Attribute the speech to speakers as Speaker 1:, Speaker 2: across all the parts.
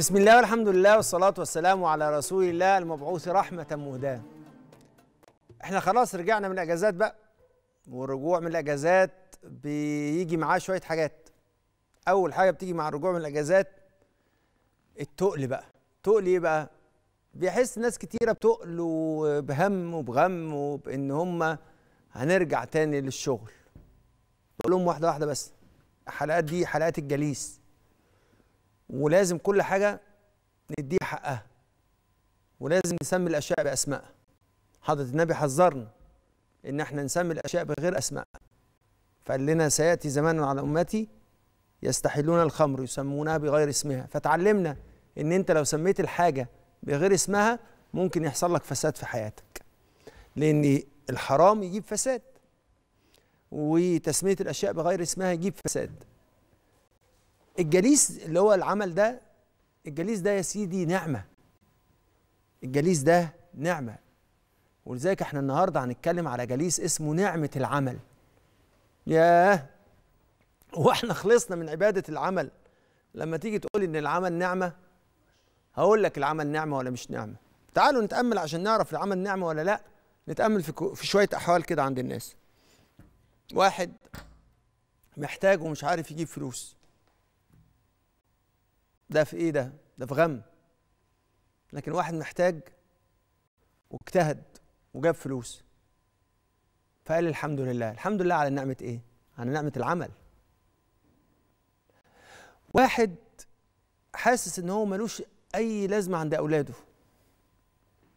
Speaker 1: بسم الله والحمد لله والصلاة والسلام على رسول الله المبعوث رحمة مهداة احنا خلاص رجعنا من الاجازات بقى والرجوع من الاجازات بيجي معاه شوية حاجات اول حاجة بتيجي مع الرجوع من الاجازات التقل بقى تقل ايه بقى بيحس ناس كتيرة بتقل وبهم وبغم وبان هم هنرجع تاني للشغل بقول لهم واحدة واحدة بس الحلقات دي حلقات الجليس ولازم كل حاجه نديها حقها ولازم نسمي الاشياء باسمائها حضره النبي حذرنا ان احنا نسمي الاشياء بغير اسمائها فقال لنا سياتي زمان على امتي يستحلون الخمر يسمونها بغير اسمها فتعلمنا ان انت لو سميت الحاجه بغير اسمها ممكن يحصل لك فساد في حياتك لان الحرام يجيب فساد وتسميه الاشياء بغير اسمها يجيب فساد الجليس اللي هو العمل ده الجليس ده يا سيدي نعمه الجليس ده نعمه ولذلك احنا النهارده هنتكلم على جليس اسمه نعمه العمل ياه واحنا خلصنا من عباده العمل لما تيجي تقول ان العمل نعمه هقول لك العمل نعمه ولا مش نعمه تعالوا نتامل عشان نعرف العمل نعمه ولا لا نتامل في في شويه احوال كده عند الناس واحد محتاج ومش عارف يجيب فلوس ده في ايه ده ده في غم لكن واحد محتاج واجتهد وجاب فلوس فقال الحمد لله الحمد لله على نعمة ايه على نعمة العمل واحد حاسس ان هو ملوش اي لازمة عند اولاده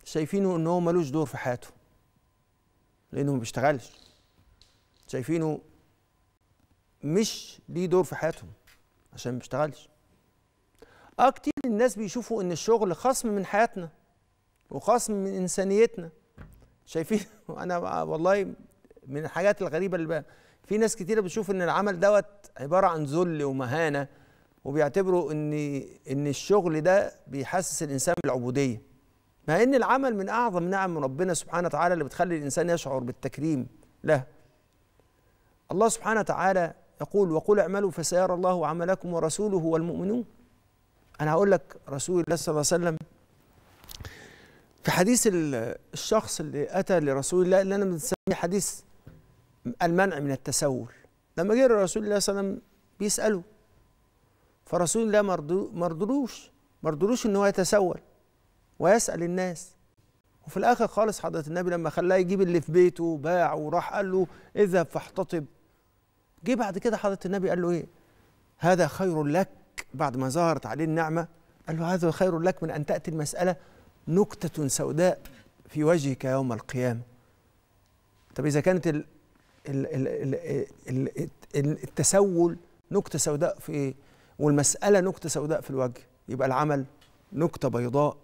Speaker 1: شايفينه ان هو ملوش دور في حياته لانه ما بيشتغلش شايفينه مش ليه دور في حياتهم عشان ما بيشتغلش اه كتير الناس بيشوفوا ان الشغل خصم من حياتنا وخصم من انسانيتنا شايفين انا والله من الحاجات الغريبه اللي بقى. في ناس كتيره بتشوف ان العمل دوت عباره عن ذل ومهانه وبيعتبروا ان ان الشغل ده بيحسس الانسان بالعبوديه مع ان العمل من اعظم نعم من ربنا سبحانه وتعالى اللي بتخلي الانسان يشعر بالتكريم له الله سبحانه وتعالى يقول وقل اعملوا فسيرى الله عملكم ورسوله والمؤمنون انا هقول لك رسول الله صلى الله عليه وسلم في حديث الشخص اللي اتى لرسول الله اللي انا بنسميه حديث المنع من التسول لما جه رسول الله صلى الله عليه وسلم بيساله فرسول الله ما رضلوش ما رضلوش ان هو يتسول ويسال الناس وفي الاخر خالص حضره النبي لما خلاه يجيب اللي في بيته باع وراح قال له اذهب فاحتطب جه بعد كده حضره النبي قال له ايه هذا خير لك بعد ما ظهرت عليه النعمة قال له هذا خير لك من أن تأتي المسألة نكتة سوداء في وجهك يوم القيامة طب إذا كانت التسول نكتة سوداء في والمسألة نكتة سوداء في الوجه يبقى العمل نكتة بيضاء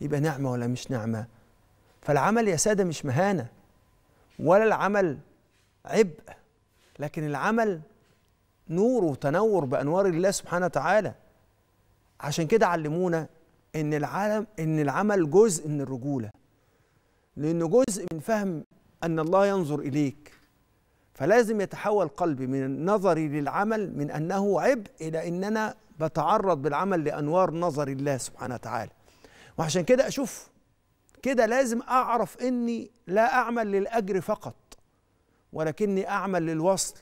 Speaker 1: يبقى نعمة ولا مش نعمة فالعمل يا سادة مش مهانة ولا العمل عبء لكن العمل نور وتنور بانوار الله سبحانه وتعالى عشان كده علمونا ان العالم ان العمل جزء من الرجوله لانه جزء من فهم ان الله ينظر اليك فلازم يتحول قلبي من نظري للعمل من انه عبء الى ان انا بتعرض بالعمل لانوار نظر الله سبحانه وتعالى وعشان كده اشوف كده لازم اعرف اني لا اعمل للاجر فقط ولكني اعمل للوصل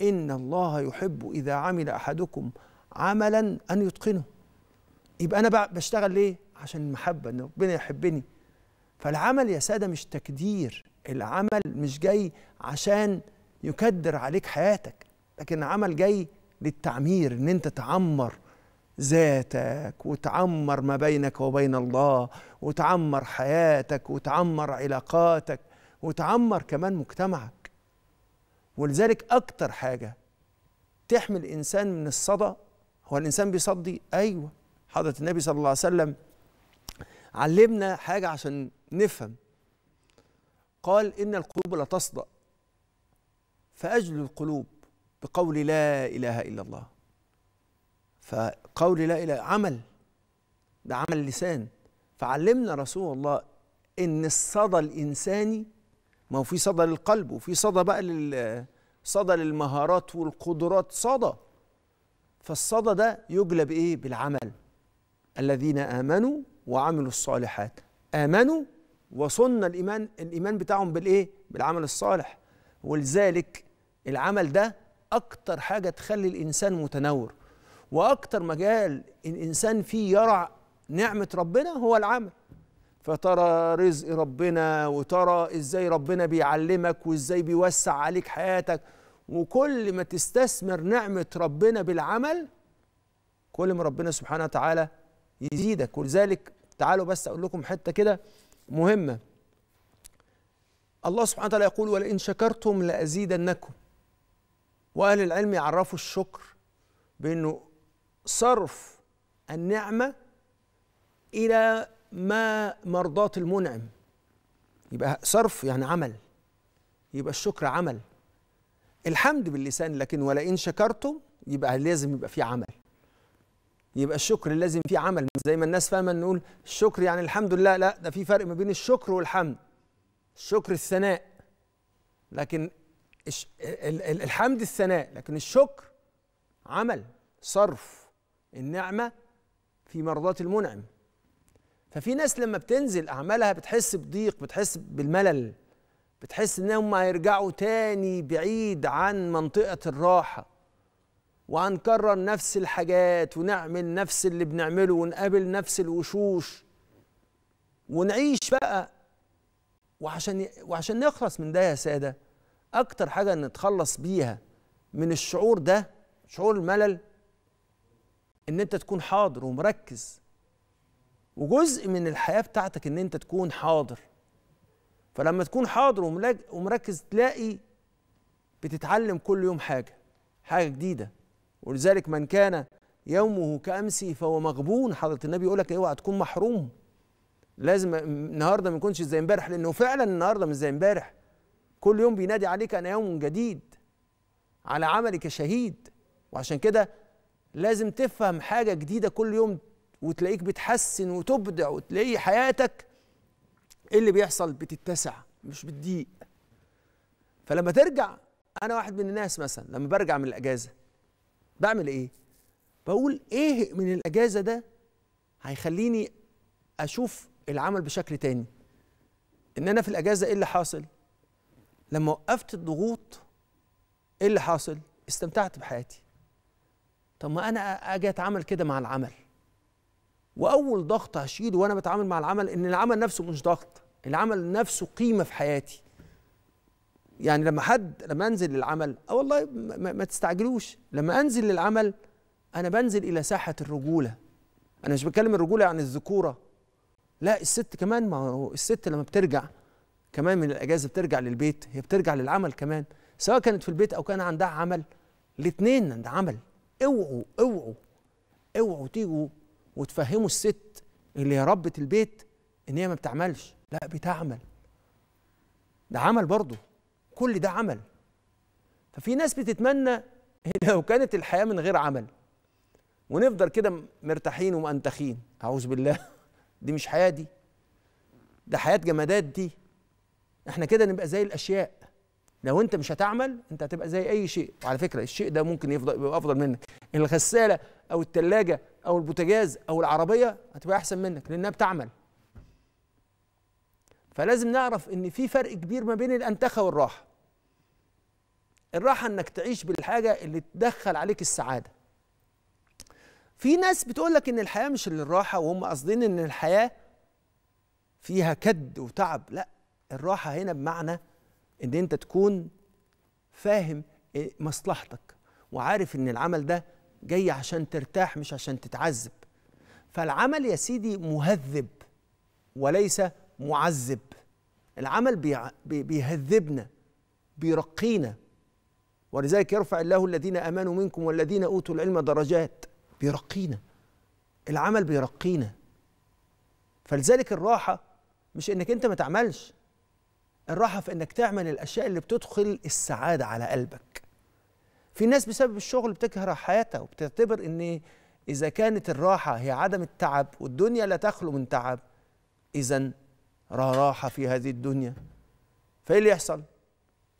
Speaker 1: إن الله يحب إذا عمل أحدكم عملا أن يتقنه يبقى أنا بشتغل ليه؟ عشان المحبة إن ربنا يحبني فالعمل يا سادة مش تكدير العمل مش جاي عشان يكدر عليك حياتك لكن العمل جاي للتعمير إن أنت تعمر ذاتك وتعمر ما بينك وبين الله وتعمر حياتك وتعمر علاقاتك وتعمر كمان مجتمعك ولذلك أكتر حاجة تحمي الإنسان من الصدى هو الإنسان بيصدي أيوه حضرة النبي صلى الله عليه وسلم علمنا حاجة عشان نفهم قال إن القلوب لا تصدأ فأجل القلوب بقول لا إله إلا الله فقول لا إله عمل ده عمل لسان فعلمنا رسول الله إن الصدى الإنساني ما هو في صدى للقلب وفي صدى بقى لل صدى للمهارات والقدرات صدى فالصدى ده يجلب ايه بالعمل الذين امنوا وعملوا الصالحات امنوا وصن الايمان الايمان بتاعهم بالايه بالعمل الصالح ولذلك العمل ده اكتر حاجه تخلي الانسان متنور واكتر مجال الانسان فيه يرع نعمه ربنا هو العمل فترى رزق ربنا وترى ازاي ربنا بيعلمك وازاي بيوسع عليك حياتك وكل ما تستثمر نعمة ربنا بالعمل كل ما ربنا سبحانه وتعالى يزيدك ولذلك تعالوا بس أقول لكم حتة كده مهمة الله سبحانه وتعالى يقول ولئن شكرتم لأزيدنكم وأهل العلم يعرفوا الشكر بأنه صرف النعمة إلى ما مرضاة المنعم يبقى صرف يعني عمل يبقى الشكر عمل الحمد باللسان لكن ولئن شكرتم يبقى لازم يبقى فيه عمل يبقى الشكر لازم فيه عمل زي ما الناس فاهمه نقول الشكر يعني الحمد لله لا ده في فرق ما بين الشكر والحمد الشكر الثناء لكن الحمد الثناء لكن الشكر عمل صرف النعمه في مرضاه المنعم ففي ناس لما بتنزل اعمالها بتحس بضيق بتحس بالملل بتحس انهم هيرجعوا تاني بعيد عن منطقه الراحه وهنكرر نفس الحاجات ونعمل نفس اللي بنعمله ونقابل نفس الوشوش ونعيش بقى وعشان وعشان نخلص من ده يا ساده اكتر حاجه نتخلص بيها من الشعور ده شعور الملل ان انت تكون حاضر ومركز وجزء من الحياه بتاعتك ان انت تكون حاضر فلما تكون حاضر ومركز تلاقي بتتعلم كل يوم حاجه حاجه جديده ولذلك من كان يومه كامسه فهو مغبون حضره النبي يقول لك إيه، اوعى تكون محروم لازم النهارده ما يكونش زي امبارح لانه فعلا النهارده مش زي امبارح كل يوم بينادي عليك انا يوم جديد على عملك شهيد وعشان كده لازم تفهم حاجه جديده كل يوم وتلاقيك بتحسن وتبدع وتلاقي حياتك ايه اللي بيحصل بتتسع مش بتضيق فلما ترجع انا واحد من الناس مثلا لما برجع من الاجازه بعمل ايه بقول ايه من الاجازه ده هيخليني اشوف العمل بشكل تاني ان انا في الاجازه ايه اللي حاصل لما وقفت الضغوط ايه اللي حاصل استمتعت بحياتي طب ما انا اجي اتعامل كده مع العمل واول ضغط هشيله وانا بتعامل مع العمل ان العمل نفسه مش ضغط العمل نفسه قيمه في حياتي يعني لما حد لما انزل للعمل اه والله ما, ما تستعجلوش لما انزل للعمل انا بنزل الى ساحه الرجوله انا مش بتكلم الرجوله عن الذكوره لا الست كمان ما هو الست لما بترجع كمان من الاجازه بترجع للبيت هي بترجع للعمل كمان سواء كانت في البيت او كان عندها عمل الاثنين عندها عمل اوعوا اوعوا اوعوا تيجوا وتفهموا الست اللي هي ربة البيت ان هي ما بتعملش لا بتعمل ده عمل برضه كل ده عمل ففي ناس بتتمنى لو كانت الحياة من غير عمل ونفضل كده مرتاحين ومأنتخين أعوذ بالله دي مش حياة دي ده حياة جمادات دي احنا كده نبقى زي الأشياء لو انت مش هتعمل انت هتبقى زي اي شيء وعلى فكرة الشيء ده ممكن يفضل يبقى افضل منك الغسالة او التلاجة او البوتاجاز او العربيه هتبقى احسن منك لانها بتعمل فلازم نعرف ان في فرق كبير ما بين الانتخه والراحه الراحه انك تعيش بالحاجه اللي تدخل عليك السعاده في ناس بتقول لك ان الحياه مش للراحه وهم قاصدين ان الحياه فيها كد وتعب لا الراحه هنا بمعنى ان انت تكون فاهم إيه مصلحتك وعارف ان العمل ده جاي عشان ترتاح مش عشان تتعذب فالعمل يا سيدي مهذب وليس معذب العمل بيهذبنا بيرقينا ولذلك يرفع الله الذين امنوا منكم والذين اوتوا العلم درجات بيرقينا العمل بيرقينا فلذلك الراحه مش انك انت ما تعملش الراحه في انك تعمل الاشياء اللي بتدخل السعاده على قلبك في ناس بسبب الشغل بتكره حياتها وبتعتبر ان اذا كانت الراحه هي عدم التعب والدنيا لا تخلو من تعب اذا راحه في هذه الدنيا فايه اللي يحصل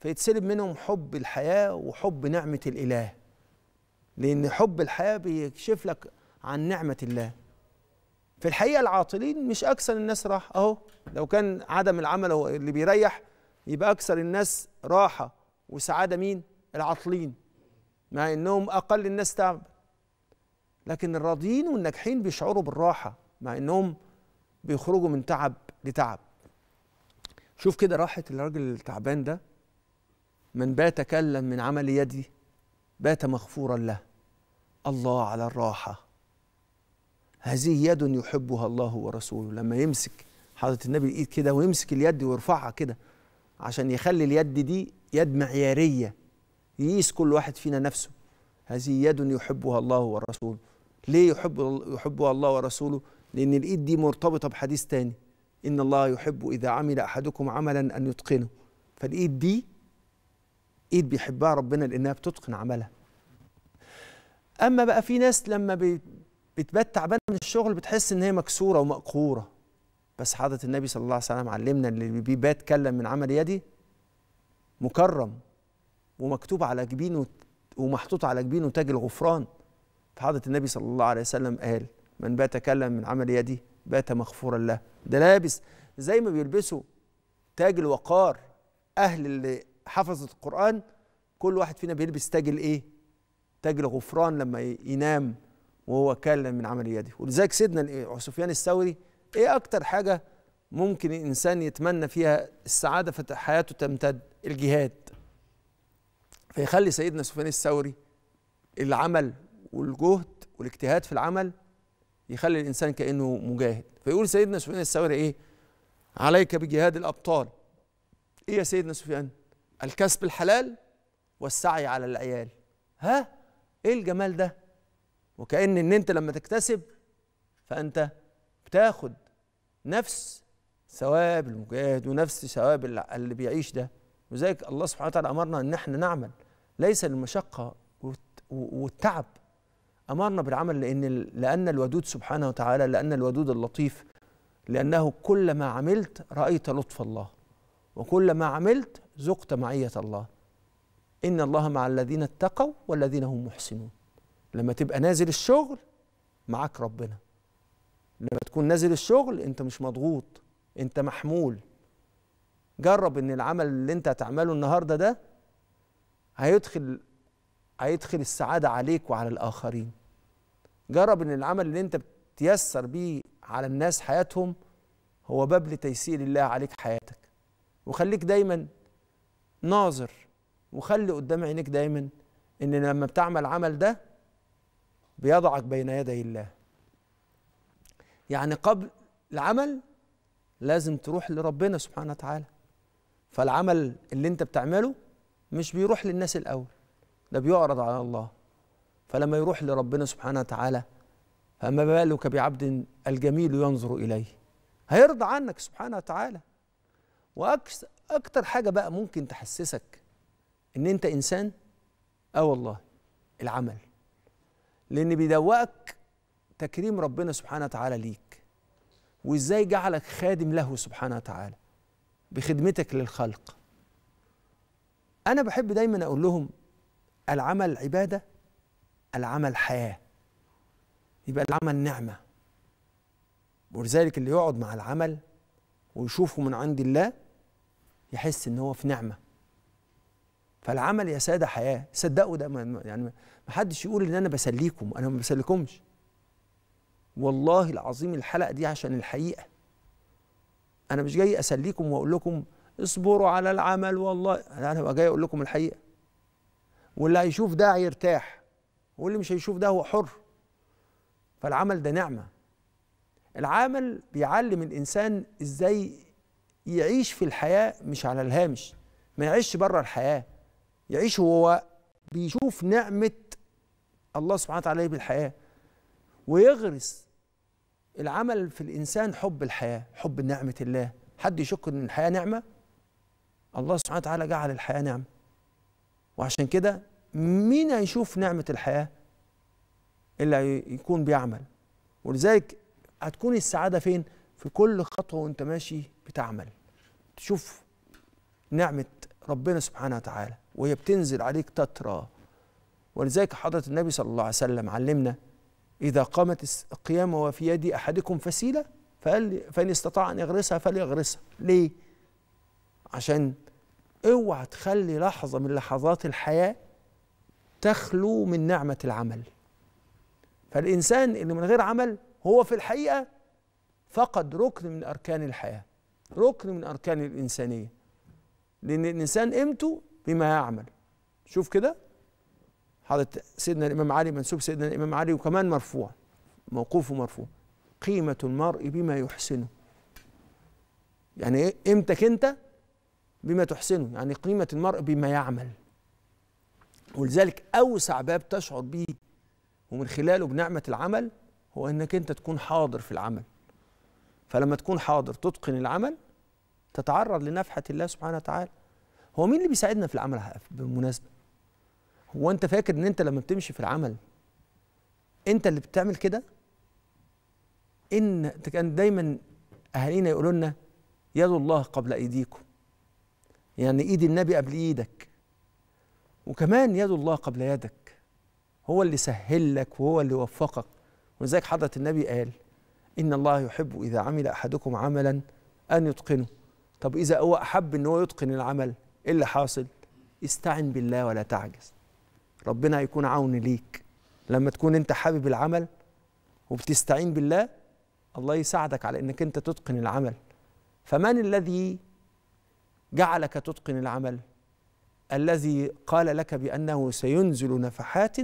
Speaker 1: فيتسلب منهم حب الحياه وحب نعمه الاله لان حب الحياه بيكشف لك عن نعمه الله في الحقيقه العاطلين مش اكثر الناس راحه اهو لو كان عدم العمل هو اللي بيريح يبقى اكثر الناس راحه وسعاده مين العاطلين مع انهم اقل الناس تعبا لكن الراضيين والناجحين بيشعروا بالراحه مع انهم بيخرجوا من تعب لتعب شوف كده راحه الراجل التعبان ده من بات كلا من عمل يدي بات مغفورا له الله على الراحه هذه يد يحبها الله ورسوله لما يمسك حضره النبي الايد كده ويمسك اليد ويرفعها كده عشان يخلي اليد دي يد معياريه يقيس كل واحد فينا نفسه هذه يد يحبها الله ورسوله ليه يحب يحبها الله ورسوله لأن الإيد دي مرتبطة بحديث تاني إن الله يحب إذا عمل أحدكم عملا أن يتقنه فالإيد دي إيد بيحبها ربنا لأنها بتتقن عملها أما بقى في ناس لما بتبات تعبانة من الشغل بتحس إن هي مكسورة ومقهورة بس حضرة النبي صلى الله عليه وسلم علمنا اللي بيبات كلم من عمل يدي مكرم ومكتوب على جبينه ومحطوط على جبينه تاج الغفران فحضرة النبي صلى الله عليه وسلم قال من بات كلا من عمل يدي بات مغفورا له ده لابس زي ما بيلبسوا تاج الوقار أهل اللي حفظت القرآن كل واحد فينا بيلبس تاج الإيه؟ تاج الغفران لما ينام وهو كلا من عمل يده ولذلك سيدنا سفيان الثوري إيه أكتر حاجة ممكن الإنسان يتمنى فيها السعادة في حياته تمتد الجهاد فيخلي سيدنا سفيان الثوري العمل والجهد والاجتهاد في العمل يخلي الانسان كانه مجاهد فيقول سيدنا سفيان الثوري ايه عليك بجهاد الابطال ايه يا سيدنا سفيان الكسب الحلال والسعي على العيال ها ايه الجمال ده وكأن ان انت لما تكتسب فانت بتاخد نفس ثواب المجاهد ونفس ثواب اللي بيعيش ده وذلك الله سبحانه وتعالى امرنا ان احنا نعمل ليس المشقة والتعب أمرنا بالعمل لأن لأن الودود سبحانه وتعالى لأن الودود اللطيف لأنه كلما عملت رأيت لطف الله وكلما عملت ذقت معية الله إن الله مع الذين اتقوا والذين هم محسنون لما تبقى نازل الشغل معاك ربنا لما تكون نازل الشغل أنت مش مضغوط أنت محمول جرب أن العمل اللي أنت هتعمله النهاردة ده هيدخل هيدخل السعاده عليك وعلى الاخرين جرب ان العمل اللي انت بتيسر بيه على الناس حياتهم هو باب لتيسير الله عليك حياتك وخليك دايما ناظر وخلي قدام عينيك دايما ان لما بتعمل عمل ده بيضعك بين يدي الله يعني قبل العمل لازم تروح لربنا سبحانه وتعالى فالعمل اللي انت بتعمله مش بيروح للناس الأول ده بيعرض على الله فلما يروح لربنا سبحانه وتعالى فما بالك بعبد الجميل ينظر إليه هيرضى عنك سبحانه وتعالى واكثر حاجة بقى ممكن تحسسك إن أنت إنسان آه والله العمل لأن بيدوقك تكريم ربنا سبحانه وتعالى ليك وإزاي جعلك خادم له سبحانه وتعالى بخدمتك للخلق انا بحب دايما اقول لهم العمل عباده العمل حياه يبقى العمل نعمه ولذلك اللي يقعد مع العمل ويشوفه من عند الله يحس ان هو في نعمه فالعمل يا ساده حياه صدقوا ده يعني ما حدش يقول ان انا بسليكم انا ما بسليكمش والله العظيم الحلقه دي عشان الحقيقه انا مش جاي اسليكم واقول لكم اصبروا على العمل والله انا جاي اقول لكم الحقيقه واللي هيشوف ده هيرتاح واللي مش هيشوف ده هو حر فالعمل ده نعمه العمل بيعلم الانسان ازاي يعيش في الحياه مش على الهامش ما يعيش بره الحياه يعيش هو بيشوف نعمه الله سبحانه وتعالى بالحياه إيه ويغرس العمل في الانسان حب الحياه حب نعمه الله حد يشك ان الحياه نعمه الله سبحانه وتعالى جعل الحياة نعمة وعشان كده مين هيشوف نعمة الحياة اللي يكون بيعمل ولذلك هتكون السعادة فين في كل خطوة وانت ماشي بتعمل تشوف نعمة ربنا سبحانه وتعالى وهي بتنزل عليك تترى ولذلك حضرة النبي صلى الله عليه وسلم علمنا إذا قامت القيامة وفي يد أحدكم فسيلة فقال فإن استطاع أن يغرسها فليغرسها ليه؟ عشان اوعى تخلي لحظه من لحظات الحياه تخلو من نعمه العمل فالانسان اللي من غير عمل هو في الحقيقه فقد ركن من اركان الحياه ركن من اركان الانسانيه لان الانسان قيمته بما يعمل شوف كده حضرت سيدنا الامام علي منسوب سيدنا الامام علي وكمان مرفوع موقوفه مرفوع قيمه المرء بما يحسنه يعني إيه قيمتك انت بما تحسنه يعني قيمة المرء بما يعمل ولذلك أوسع باب تشعر به ومن خلاله بنعمة العمل هو أنك أنت تكون حاضر في العمل فلما تكون حاضر تتقن العمل تتعرض لنفحة الله سبحانه وتعالى هو مين اللي بيساعدنا في العمل بالمناسبة هو أنت فاكر أن أنت لما بتمشي في العمل أنت اللي بتعمل كده إن كان دايما أهالينا يقولوا لنا يد الله قبل أيديكم يعني ايد النبي قبل ايدك وكمان يد الله قبل يدك هو اللي سهل لك وهو اللي وفقك ولذلك حضرة النبي قال إن الله يحب إذا عمل أحدكم عملا أن يتقنه طب إذا هو أحب إن هو يتقن العمل إيه اللي حاصل؟ استعن بالله ولا تعجز ربنا هيكون عون ليك لما تكون أنت حابب العمل وبتستعين بالله الله يساعدك على إنك أنت تتقن العمل فمن الذي جعلك تتقن العمل الذي قال لك بأنه سينزل نفحات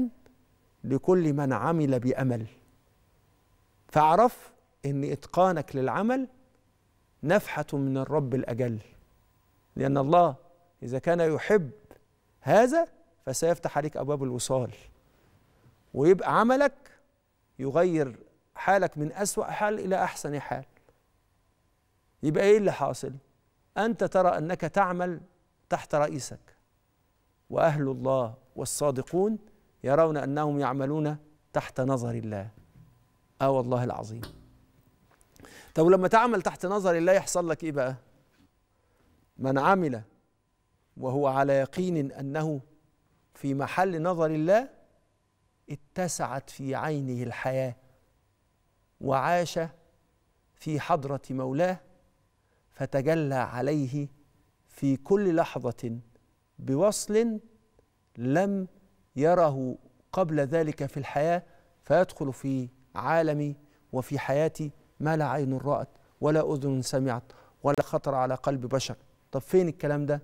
Speaker 1: لكل من عمل بأمل فاعرف أن إتقانك للعمل نفحة من الرب الأجل لأن الله إذا كان يحب هذا فسيفتح عليك أبواب الوصال ويبقى عملك يغير حالك من أسوأ حال إلى أحسن حال يبقى إيه اللي حاصل؟ انت ترى انك تعمل تحت رئيسك واهل الله والصادقون يرون انهم يعملون تحت نظر الله اه والله العظيم طب لما تعمل تحت نظر الله يحصل لك ايه بقى من عمل وهو على يقين انه في محل نظر الله اتسعت في عينه الحياه وعاش في حضره مولاه فتجلى عليه في كل لحظه بوصل لم يره قبل ذلك في الحياه فيدخل في عالمي وفي حياتي ما لا عين رأت ولا أذن سمعت ولا خطر على قلب بشر طب فين الكلام ده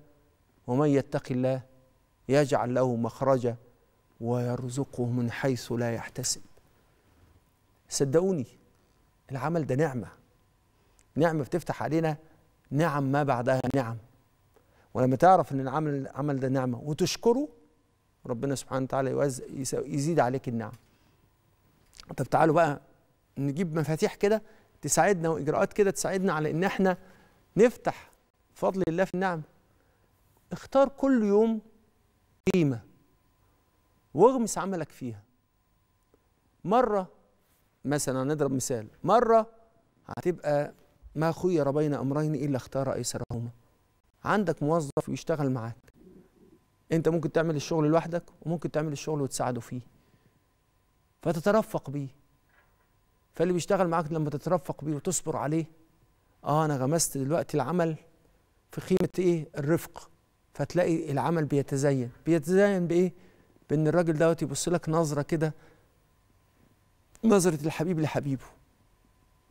Speaker 1: ومن يتق الله يجعل له مخرجا ويرزقه من حيث لا يحتسب صدقوني العمل ده نعمة نعمة بتفتح علينا نعم ما بعدها نعم ولما تعرف ان العمل العمل ده نعمه وتشكره ربنا سبحانه وتعالى يزيد عليك النعم طب تعالوا بقى نجيب مفاتيح كده تساعدنا واجراءات كده تساعدنا على ان احنا نفتح فضل الله في النعم اختار كل يوم قيمه واغمس عملك فيها مره مثلا هنضرب مثال مره هتبقى ما خير بين امرين الا اختار ايسرهما عندك موظف بيشتغل معاك انت ممكن تعمل الشغل لوحدك وممكن تعمل الشغل وتساعده فيه فتترفق بيه فاللي بيشتغل معاك لما تترفق بيه وتصبر عليه اه انا غمست دلوقتي العمل في قيمه ايه الرفق فتلاقي العمل بيتزين بيتزين بايه بان الراجل دوت يبص لك نظره كده نظره الحبيب لحبيبه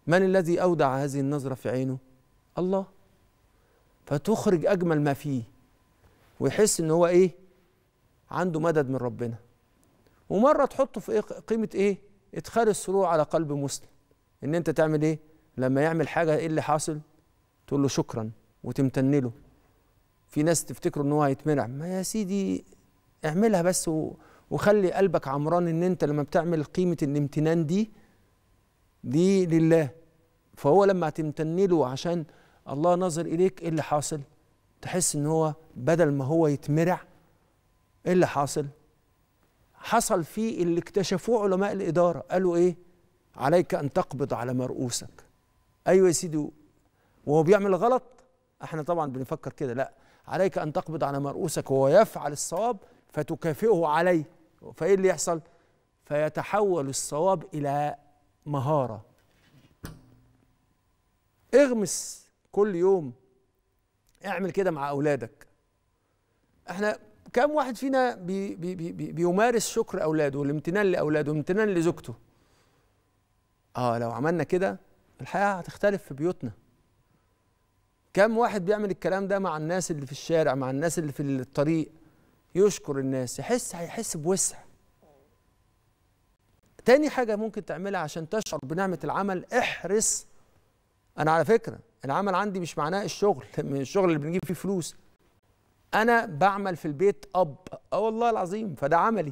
Speaker 1: من الذي أودع هذه النظرة في عينه الله فتخرج أجمل ما فيه ويحس إن هو إيه عنده مدد من ربنا ومرة تحطه في إيه قيمة إيه إدخال السرور على قلب مسلم إن أنت تعمل إيه لما يعمل حاجة إيه اللي حاصل تقول له شكرا وتمتن له في ناس تفتكروا إن هو هيتمنع ما يا سيدي اعملها بس و... وخلي قلبك عمران إن أنت لما بتعمل قيمة الامتنان دي دي لله فهو لما تمتن له عشان الله نظر اليك ايه اللي حاصل تحس ان هو بدل ما هو يتمرع ايه اللي حاصل حصل فيه اللي اكتشفوه علماء الاداره قالوا ايه عليك ان تقبض على مرؤوسك ايوه يا سيدي وهو بيعمل غلط احنا طبعا بنفكر كده لا عليك ان تقبض على مرؤوسك وهو يفعل الصواب فتكافئه عليه فايه اللي يحصل فيتحول الصواب الى مهارة اغمس كل يوم اعمل كده مع أولادك احنا كم واحد فينا بي بي بي بيمارس شكر أولاده والامتنان لأولاده والامتنان لزوجته اه لو عملنا كده الحياة هتختلف في بيوتنا كم واحد بيعمل الكلام ده مع الناس اللي في الشارع مع الناس اللي في الطريق يشكر الناس يحس هيحس بوسع تاني حاجة ممكن تعملها عشان تشعر بنعمة العمل احرص أنا على فكرة العمل عندي مش معناه الشغل الشغل اللي بنجيب فيه فلوس أنا بعمل في البيت أب أه والله العظيم فده عملي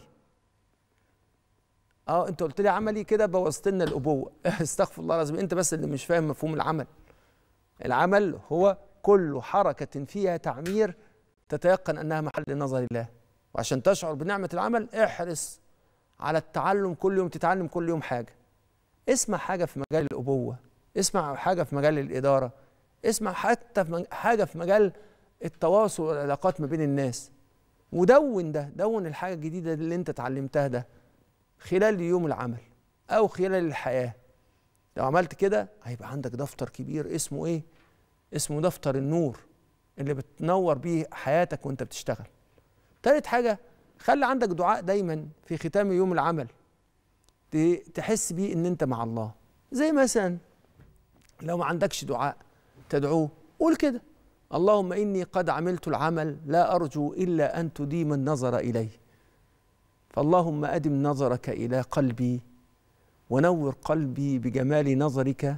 Speaker 1: أه أنت قلت لي عملي كده بوظت لنا الأبوة استغفر الله العظيم أنت بس اللي مش فاهم مفهوم العمل العمل هو كل حركة فيها تعمير تتيقن أنها محل نظر الله وعشان تشعر بنعمة العمل احرص على التعلم كل يوم تتعلم كل يوم حاجه اسمع حاجه في مجال الابوه اسمع حاجه في مجال الاداره اسمع حتى في حاجه في مجال التواصل والعلاقات ما بين الناس ودون ده دون الحاجه الجديده اللي انت اتعلمتها ده خلال يوم العمل او خلال الحياه لو عملت كده هيبقى عندك دفتر كبير اسمه ايه اسمه دفتر النور اللي بتنور بيه حياتك وانت بتشتغل تالت حاجه خلي عندك دعاء دايما في ختام يوم العمل تحس بيه ان انت مع الله زي مثلا لو ما عندكش دعاء تدعوه قول كده اللهم اني قد عملت العمل لا ارجو الا ان تديم النظر اليه فاللهم ادم نظرك الى قلبي ونور قلبي بجمال نظرك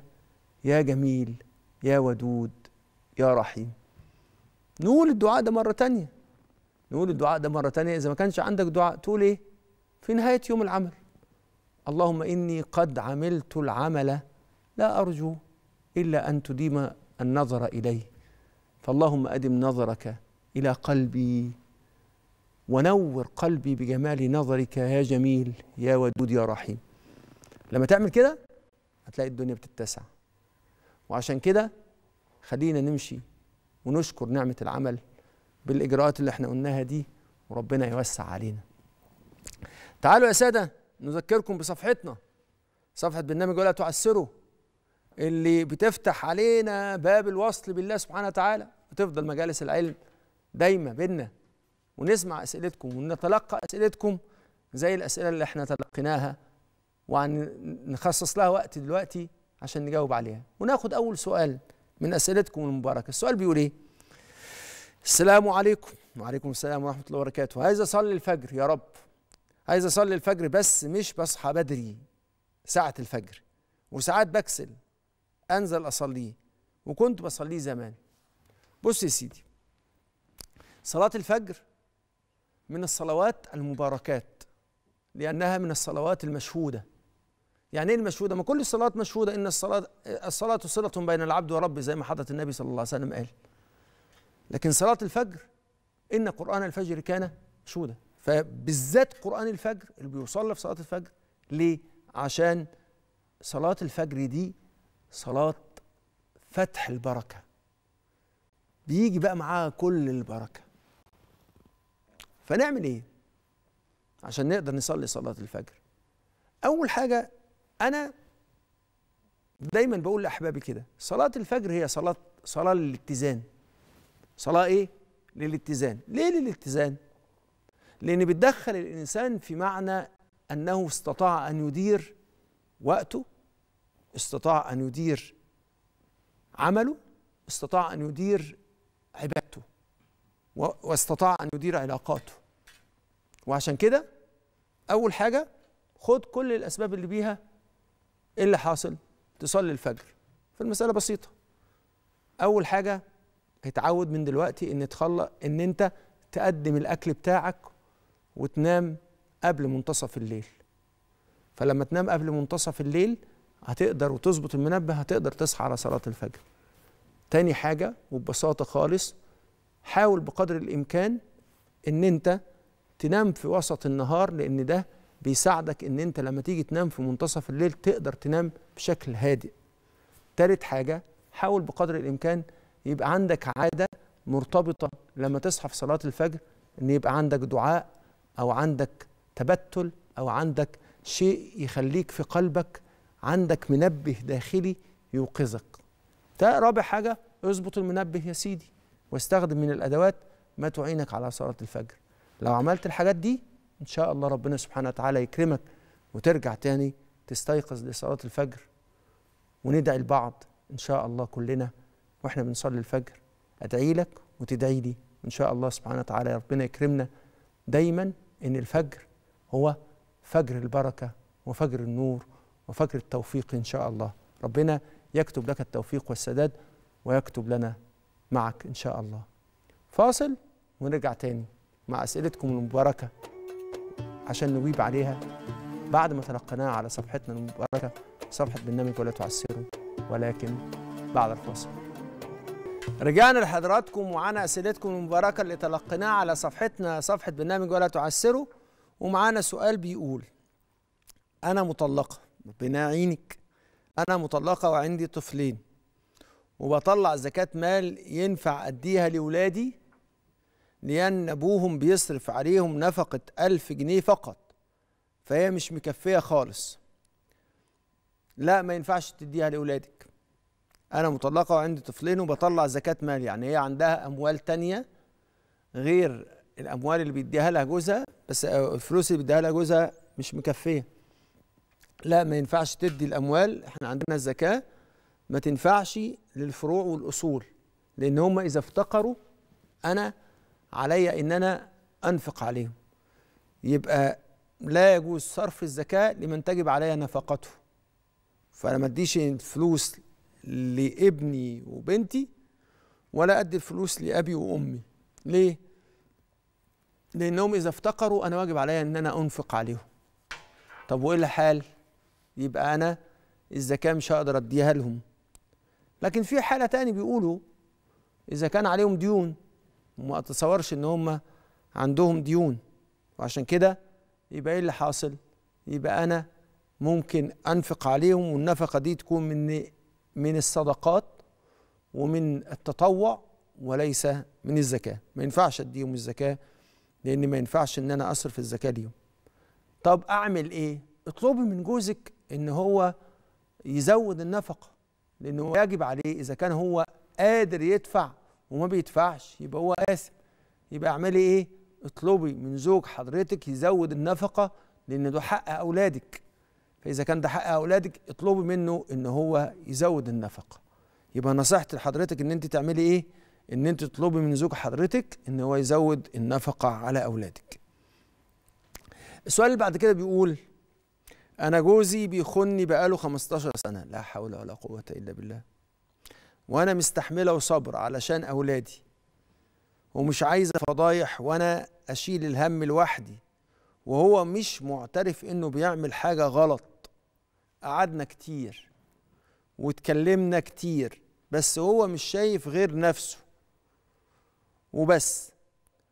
Speaker 1: يا جميل يا ودود يا رحيم نقول الدعاء ده مره تانيه نقول الدعاء ده مرة تانية إذا ما كانش عندك دعاء تقول إيه؟ في نهاية يوم العمل اللهم إني قد عملت العمل لا أرجو إلا أن تديم النظر إليه فاللهم أدم نظرك إلى قلبي ونور قلبي بجمال نظرك يا جميل يا ودود يا رحيم لما تعمل كده هتلاقي الدنيا بتتسع وعشان كده خلينا نمشي ونشكر نعمة العمل بالاجراءات اللي احنا قلناها دي وربنا يوسع علينا تعالوا يا ساده نذكركم بصفحتنا صفحه برنامج ولا تعسروا اللي بتفتح علينا باب الوصل بالله سبحانه وتعالى وتفضل مجالس العلم دايما بينا ونسمع اسئلتكم ونتلقى اسئلتكم زي الاسئله اللي احنا تلقيناها ونخصص لها وقت دلوقتي عشان نجاوب عليها وناخد اول سؤال من اسئلتكم المباركه السؤال بيقول ايه السلام عليكم وعليكم السلام ورحمة الله وبركاته عايز أصلي الفجر يا رب عايز أصلي الفجر بس مش بصحى بدري ساعة الفجر وساعات بكسل أنزل أصليه وكنت بصليه زمان بص يا سيدي صلاة الفجر من الصلوات المباركات لأنها من الصلوات المشهودة يعني ايه المشهودة؟ ما كل الصلاة مشهودة إن الصلاة الصلاة صلة بين العبد وربه زي ما حضرة النبي صلى الله عليه وسلم قال لكن صلاة الفجر إن قرآن الفجر كان مشهودا فبالذات قرآن الفجر اللي بيصلى في صلاة الفجر ليه؟ عشان صلاة الفجر دي صلاة فتح البركة بيجي بقى معاها كل البركة فنعمل إيه؟ عشان نقدر نصلي صلاة الفجر أول حاجة أنا دايما بقول لأحبابي كده صلاة الفجر هي صلاة صلاة للاتزان صلاة إيه؟ للاتزان ليه للاتزان؟ لأن بتدخل الإنسان في معنى أنه استطاع أن يدير وقته استطاع أن يدير عمله استطاع أن يدير عبادته واستطاع أن يدير علاقاته وعشان كده أول حاجة خد كل الأسباب اللي بيها إيه اللي حاصل تصلي الفجر فالمسألة بسيطة أول حاجة اتعود من دلوقتي ان تخلق ان انت تقدم الاكل بتاعك وتنام قبل منتصف الليل فلما تنام قبل منتصف الليل هتقدر وتظبط المنبه هتقدر تصحى على صلاه الفجر تاني حاجه وببساطه خالص حاول بقدر الامكان ان انت تنام في وسط النهار لان ده بيساعدك ان انت لما تيجي تنام في منتصف الليل تقدر تنام بشكل هادئ تالت حاجه حاول بقدر الامكان يبقى عندك عادة مرتبطة لما تصحى في صلاة الفجر إن يبقى عندك دعاء أو عندك تبتل أو عندك شيء يخليك في قلبك عندك منبه داخلي يوقظك ده رابع حاجة اظبط المنبه يا سيدي واستخدم من الأدوات ما تعينك على صلاة الفجر لو عملت الحاجات دي إن شاء الله ربنا سبحانه وتعالى يكرمك وترجع تاني تستيقظ لصلاة الفجر وندعي البعض إن شاء الله كلنا واحنا بنصلي الفجر ادعي لك وتدعي لي ان شاء الله سبحانه وتعالى ربنا يكرمنا دايما ان الفجر هو فجر البركه وفجر النور وفجر التوفيق ان شاء الله ربنا يكتب لك التوفيق والسداد ويكتب لنا معك ان شاء الله فاصل ونرجع تاني مع اسئلتكم المباركه عشان نجيب عليها بعد ما تلقيناها على صفحتنا المباركه صفحه برنامج ولا تعسروا ولكن بعد الفاصل رجعنا لحضراتكم ومعانا اسئلتكم المباركه اللي تلقيناها على صفحتنا صفحه برنامج ولا تعسره ومعانا سؤال بيقول انا مطلقه ربنا يعينك انا مطلقه وعندي طفلين وبطلع زكاه مال ينفع اديها لاولادي لان ابوهم بيصرف عليهم نفقه ألف جنيه فقط فهي مش مكفيه خالص لا ما ينفعش تديها لاولادك انا مطلقه وعندي طفلين وبطلع زكاه مال يعني هي عندها اموال تانية غير الاموال اللي بيديها لها جوزها بس الفلوس اللي بيديها لها جوزها مش مكفيه لا ما ينفعش تدي الاموال احنا عندنا الزكاه ما تنفعش للفروع والاصول لان هم اذا افتقروا انا علي ان انا انفق عليهم يبقى لا يجوز صرف الزكاه لمن تجب علي نفقته فانا ما اديش فلوس لابني وبنتي ولا أدي الفلوس لأبي وأمي ليه؟ لأنهم إذا افتقروا أنا واجب عليا إن أنا أنفق عليهم طب وإيه الحال؟ يبقى أنا الزكاة مش هقدر أديها لهم لكن في حالة تاني بيقولوا إذا كان عليهم ديون وما أتصورش إن هم عندهم ديون وعشان كده يبقى إيه اللي حاصل؟ يبقى أنا ممكن أنفق عليهم والنفقة دي تكون من من الصدقات ومن التطوع وليس من الزكاه ما ينفعش اديهم الزكاه لان ما ينفعش ان انا اصرف الزكاه ليهم طب اعمل ايه اطلبي من جوزك ان هو يزود النفقه لان هو يجب عليه اذا كان هو قادر يدفع وما بيدفعش يبقى هو آسف يبقى اعملي ايه اطلبي من زوج حضرتك يزود النفقه لان ده حق اولادك فاذا كان ده حق اولادك اطلبي منه ان هو يزود النفقه يبقى نصيحتي لحضرتك ان انت تعملي ايه ان انت تطلبي من زوج حضرتك ان هو يزود النفقه على اولادك السؤال اللي بعد كده بيقول انا جوزي بيخني بقاله 15 سنه لا حول ولا قوه الا بالله وانا مستحمله وصبر علشان اولادي ومش عايزه فضايح وانا اشيل الهم لوحدي وهو مش معترف انه بيعمل حاجه غلط قعدنا كتير واتكلمنا كتير بس هو مش شايف غير نفسه وبس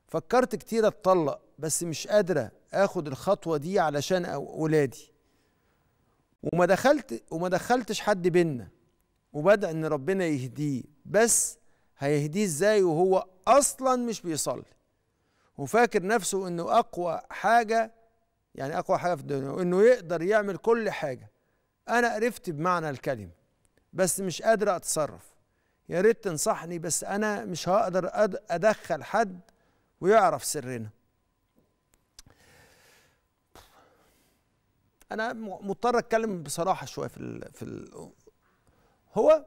Speaker 1: فكرت كتير اتطلق بس مش قادرة اخد الخطوة دي علشان ولادي وما دخلت وما دخلتش حد بينا وبدأ ان ربنا يهديه بس هيهديه ازاي وهو اصلا مش بيصلي وفاكر نفسه انه اقوى حاجة يعني اقوى حاجة في الدنيا وانه يقدر يعمل كل حاجة انا قرفت بمعنى الكلمه بس مش قادر اتصرف يا ريت تنصحني بس انا مش هقدر ادخل حد ويعرف سرنا انا مضطر اتكلم بصراحه شويه في الـ في الـ هو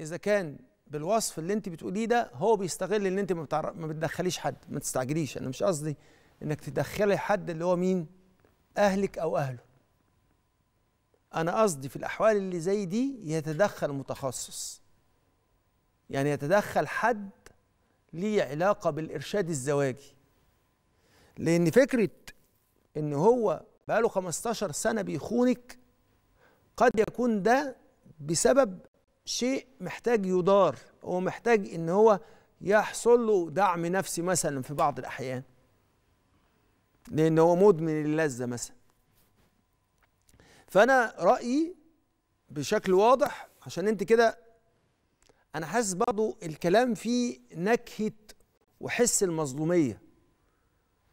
Speaker 1: اذا كان بالوصف اللي انت بتقوليه ده هو بيستغل ان انت ما, ما بتدخليش حد ما تستعجليش انا مش قصدي انك تدخلي حد اللي هو مين اهلك او اهله انا قصدي في الاحوال اللي زي دي يتدخل متخصص يعني يتدخل حد ليه علاقه بالارشاد الزواجي لان فكره ان هو بقاله 15 سنه بيخونك قد يكون ده بسبب شيء محتاج يدار هو محتاج ان هو يحصل له دعم نفسي مثلا في بعض الاحيان لان هو مدمن اللذه مثلا فانا رايي بشكل واضح عشان انت كده انا حاسس برضه الكلام فيه نكهه وحس المظلوميه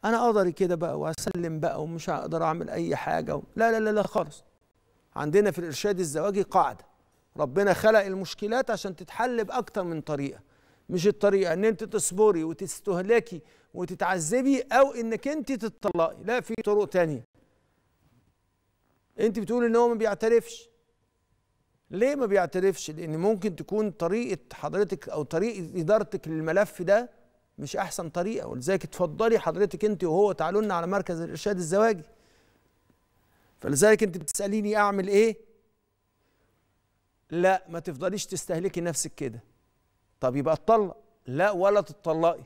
Speaker 1: انا اقدر كده بقى واسلم بقى ومش هقدر اعمل اي حاجه و... لا لا لا لا خالص عندنا في الارشاد الزواجي قاعده ربنا خلق المشكلات عشان تتحل باكتر من طريقه مش الطريقه ان انت تصبري وتستهلكي وتتعذبي او انك انت تتطلقي لا في طرق تانية انت بتقول ان هو ما بيعترفش ليه ما بيعترفش لان ممكن تكون طريقه حضرتك او طريقه ادارتك للملف ده مش احسن طريقه ولذلك اتفضلي حضرتك انت وهو تعالوا لنا على مركز الارشاد الزواجي فلذلك انت بتساليني اعمل ايه لا ما تفضليش تستهلكي نفسك كده طب يبقى اتطلق لا ولا تتطلقي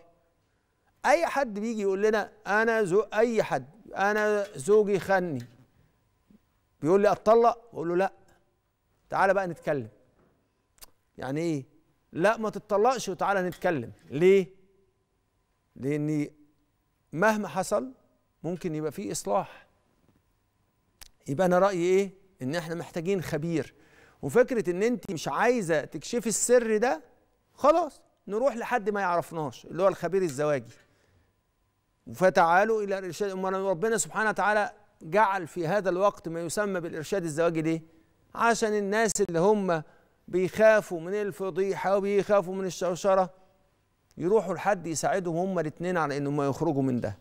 Speaker 1: اي حد بيجي يقول لنا انا زو اي حد انا زوجي خني بيقول لي اتطلق بقول له لا تعالى بقى نتكلم يعني ايه لا ما تتطلقش وتعالى نتكلم ليه لان مهما حصل ممكن يبقى فيه اصلاح يبقى انا رايي ايه ان احنا محتاجين خبير وفكره ان انت مش عايزه تكشفي السر ده خلاص نروح لحد ما يعرفناش اللي هو الخبير الزواجي فتعالوا الى الارشاد امال ربنا سبحانه وتعالى جعل في هذا الوقت ما يسمى بالإرشاد الزواجي ليه؟ عشان الناس اللي هم بيخافوا من الفضيحة وبيخافوا من الشوشرة يروحوا لحد يساعدهم هم الاثنين على انهم يخرجوا من ده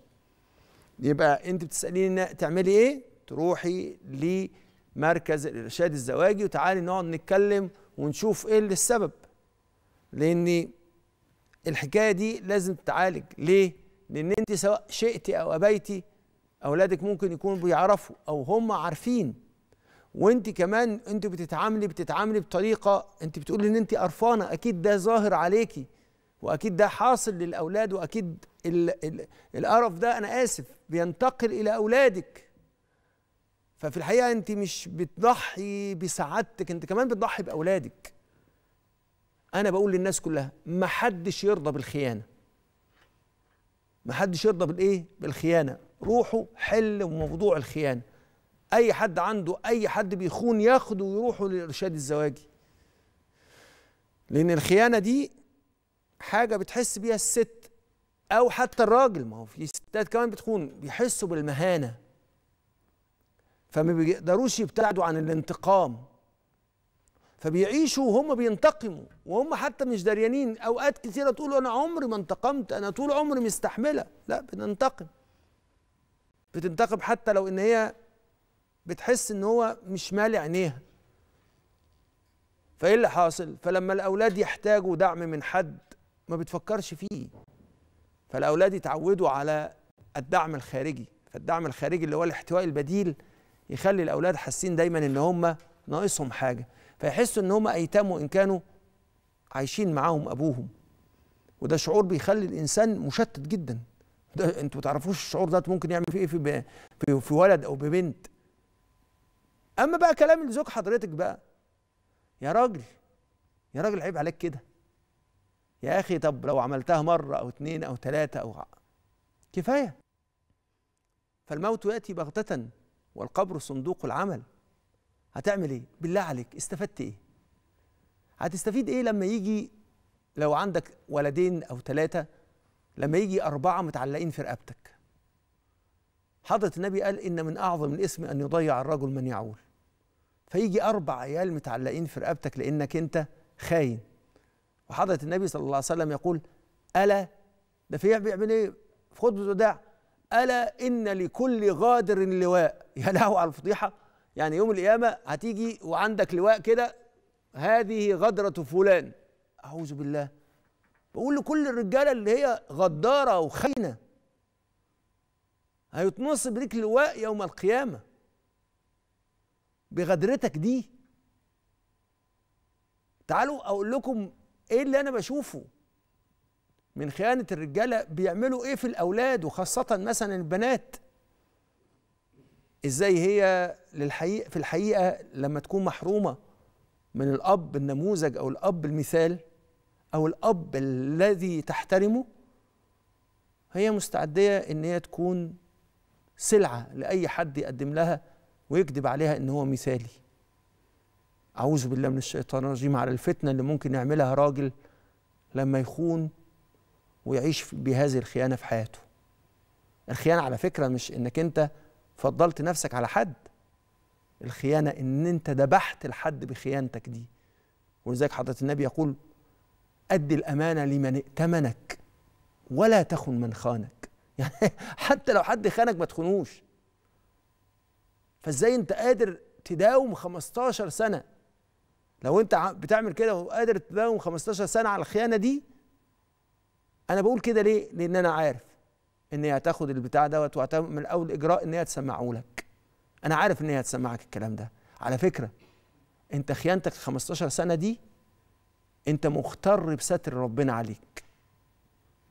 Speaker 1: يبقى انت بتساليني تعملي ايه تروحي لمركز الارشاد الزواجي وتعالي نقعد نتكلم ونشوف ايه اللي السبب لان الحكايه دي لازم تتعالج ليه لان انت سواء شئتي او ابيتي اولادك ممكن يكونوا بيعرفوا او هم عارفين وانت كمان انت بتتعاملي بتتعاملي بطريقه انت بتقولي ان انت قرفانه اكيد ده ظاهر عليكي واكيد ده حاصل للاولاد واكيد القرف ده انا اسف بينتقل الى اولادك ففي الحقيقه انت مش بتضحي بسعادتك انت كمان بتضحي باولادك انا بقول للناس كلها ما حدش يرضى بالخيانه ما حدش يرضى بالايه بالخيانه روحوا حل موضوع الخيانه اي حد عنده اي حد بيخون ياخده ويروحوا للارشاد الزواجي لان الخيانه دي حاجه بتحس بيها الست او حتى الراجل ما هو في ستات كمان بتخون بيحسوا بالمهانه فما بيقدروش يبتعدوا عن الانتقام فبيعيشوا وهم بينتقموا وهم حتى مش داريانين اوقات كثيره تقولوا انا عمري ما انتقمت انا طول عمري مستحمله لا بننتقم بتنتقم حتى لو ان هي بتحس ان هو مش مالي عينيها فايه اللي حاصل فلما الاولاد يحتاجوا دعم من حد ما بتفكرش فيه فالاولاد يتعودوا على الدعم الخارجي فالدعم الخارجي اللي هو الاحتواء البديل يخلي الاولاد حاسين دايما ان هم ناقصهم حاجه فيحسوا ان هم ايتام وان كانوا عايشين معاهم ابوهم وده شعور بيخلي الانسان مشتت جدا ده انتوا ما تعرفوش الشعور ده ممكن يعمل فيه ايه في, في في ولد او ببنت اما بقى كلام لزوج حضرتك بقى يا راجل يا راجل عيب عليك كده يا اخي طب لو عملتها مره او اتنين او تلاته او كفايه فالموت ياتي بغته والقبر صندوق العمل هتعمل ايه بالله عليك استفدت ايه هتستفيد ايه لما يجي لو عندك ولدين او ثلاثه لما يجي أربعة متعلقين في رقبتك حضرة النبي قال إن من أعظم الإثم أن يضيع الرجل من يعول فيجي أربع عيال متعلقين في رقبتك لأنك أنت خاين وحضرة النبي صلى الله عليه وسلم يقول ألا ده في بيعمل إيه في خطبة الوداع ألا إن لكل غادر لواء يا له على الفضيحة يعني يوم القيامة هتيجي وعندك لواء كده هذه غدرة فلان أعوذ بالله بقول لكل الرجاله اللي هي غداره وخاينه هيتنصب ليك لواء يوم القيامه بغدرتك دي تعالوا اقول لكم ايه اللي انا بشوفه من خيانه الرجاله بيعملوا ايه في الاولاد وخاصه مثلا البنات ازاي هي للحقيقة في الحقيقه لما تكون محرومه من الاب النموذج او الاب المثال او الاب الذي تحترمه هي مستعديه ان هي تكون سلعه لاي حد يقدم لها ويكذب عليها ان هو مثالي اعوذ بالله من الشيطان الرجيم على الفتنه اللي ممكن يعملها راجل لما يخون ويعيش بهذه الخيانه في حياته الخيانه على فكره مش انك انت فضلت نفسك على حد الخيانه ان انت ذبحت الحد بخيانتك دي ولذلك حضره النبي يقول أدي الأمانة لمن ائتمنك ولا تخن من خانك يعني حتى لو حد خانك ما تخنوش فازاي انت قادر تداوم 15 سنة لو انت بتعمل كده وقادر تداوم 15 سنة على الخيانة دي انا بقول كده ليه لان انا عارف ان هي هتاخد البتاع دوت وهتعمل اول اجراء ان هي تسمعه لك انا عارف ان هي هتسمعك الكلام ده على فكرة انت خيانتك 15 سنة دي انت مغتر بستر ربنا عليك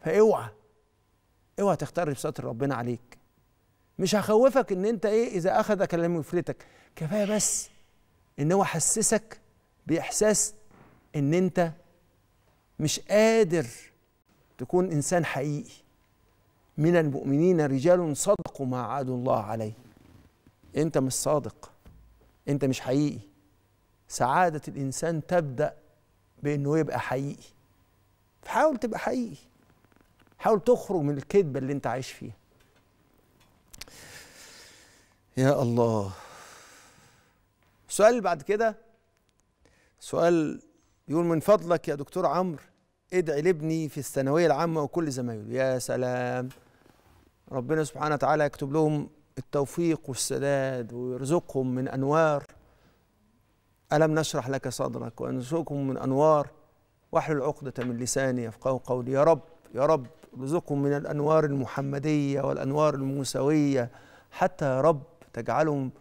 Speaker 1: فاوعى اوعى تختر بستر ربنا عليك مش هخوفك ان انت ايه اذا اخذك لم يفلتك كفايه بس ان هو حسسك باحساس ان انت مش قادر تكون انسان حقيقي من المؤمنين رجال صدقوا ما عادوا الله عليه انت مش صادق انت مش حقيقي سعاده الانسان تبدا بانه يبقى حقيقي فحاول تبقى حقيقي حاول تخرج من الكذبه اللي انت عايش فيها يا الله سؤال بعد كده سؤال يقول من فضلك يا دكتور عمرو ادعي لابني في الثانويه العامه وكل زمايله يا سلام ربنا سبحانه وتعالى يكتب لهم التوفيق والسداد ويرزقهم من انوار ألم نشرح لك صدرك وأنزلكم من أنوار واحلل عقدة من لساني يفقهوا قولي يا رب يا رب ارزقهم من الأنوار المحمدية والأنوار الموسوية حتى يا رب تجعلهم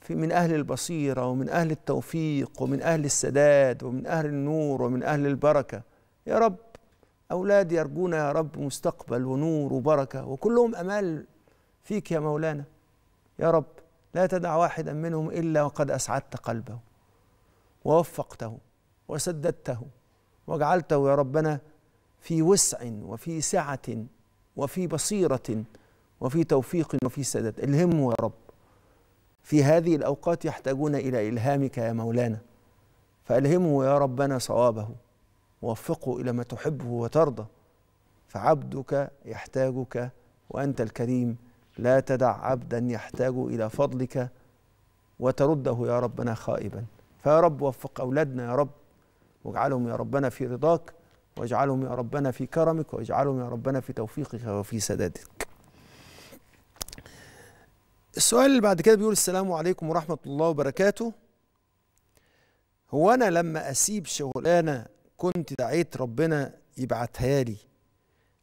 Speaker 1: في من أهل البصيرة ومن أهل التوفيق ومن أهل السداد ومن أهل النور ومن أهل البركة يا رب أولاد يرجون يا رب مستقبل ونور وبركة وكلهم أمال فيك يا مولانا يا رب لا تدع واحدا منهم إلا وقد أسعدت قلبه ووفقته وسددته وجعلته يا ربنا في وسع وفي سعة وفي بصيرة وفي توفيق وفي سداد الهمه يا رب في هذه الأوقات يحتاجون إلى إلهامك يا مولانا فألهمه يا ربنا صوابه ووفقه إلى ما تحبه وترضى فعبدك يحتاجك وأنت الكريم لا تدع عبدا يحتاج إلى فضلك وترده يا ربنا خائبا فيا رب وفق أولادنا يا رب واجعلهم يا ربنا في رضاك واجعلهم يا ربنا في كرمك واجعلهم يا ربنا في توفيقك وفي سدادك السؤال اللي بعد كده بيقول السلام عليكم ورحمة الله وبركاته هو أنا لما أسيب شغلانة كنت دعيت ربنا يبعتها لي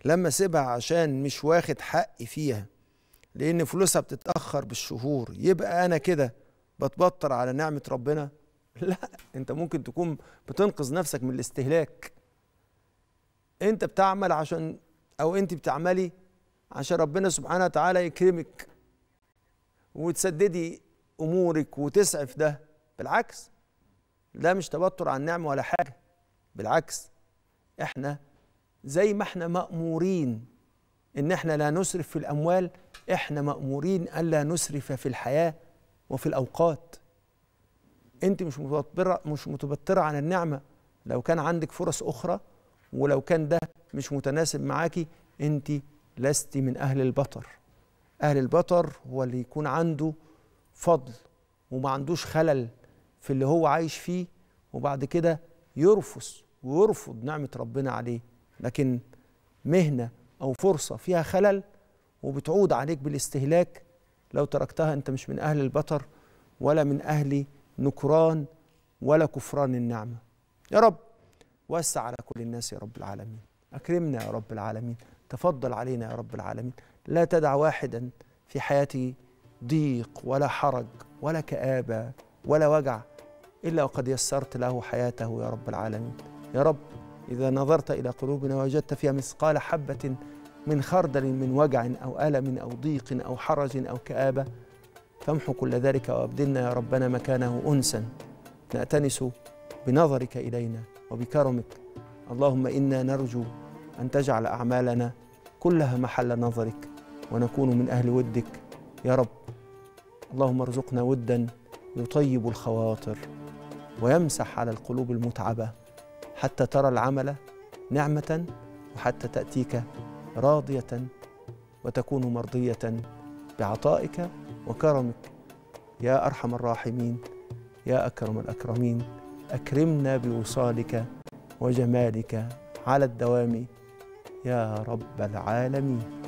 Speaker 1: لما أسيبها عشان مش واخد حقي فيها لأن فلوسها بتتأخر بالشهور يبقى أنا كده بتبطر على نعمة ربنا لا انت ممكن تكون بتنقذ نفسك من الاستهلاك انت بتعمل عشان او انت بتعملي عشان ربنا سبحانه وتعالى يكرمك وتسددي امورك وتسعف ده بالعكس ده مش توتر عن نعمه ولا حاجه بالعكس احنا زي ما احنا مامورين ان احنا لا نسرف في الاموال احنا مامورين الا نسرف في الحياه وفي الاوقات انت مش متبتره مش متبتره عن النعمه لو كان عندك فرص اخرى ولو كان ده مش متناسب معاكي انت لست من اهل البطر اهل البطر هو اللي يكون عنده فضل وما عندوش خلل في اللي هو عايش فيه وبعد كده يرفض ويرفض نعمه ربنا عليه لكن مهنه او فرصه فيها خلل وبتعود عليك بالاستهلاك لو تركتها انت مش من اهل البطر ولا من اهل نكران ولا كفران النعمة يا رب وسع على كل الناس يا رب العالمين أكرمنا يا رب العالمين تفضل علينا يا رب العالمين لا تدع واحدا في حياتي ضيق ولا حرج ولا كآبة ولا وجع إلا وقد يسرت له حياته يا رب العالمين يا رب إذا نظرت إلى قلوبنا وجدت فيها مثقال حبة من خردل من وجع أو ألم أو ضيق أو حرج أو كآبة فامحو كل ذلك وابدلنا يا ربنا مكانه أنسا نأتنس بنظرك إلينا وبكرمك اللهم إنا نرجو أن تجعل أعمالنا كلها محل نظرك ونكون من أهل ودك يا رب اللهم ارزقنا ودا يطيب الخواطر ويمسح على القلوب المتعبة حتى ترى العمل نعمة وحتى تأتيك راضية وتكون مرضية بعطائك وكرمك يا أرحم الراحمين يا أكرم الأكرمين أكرمنا بوصالك وجمالك على الدوام يا رب العالمين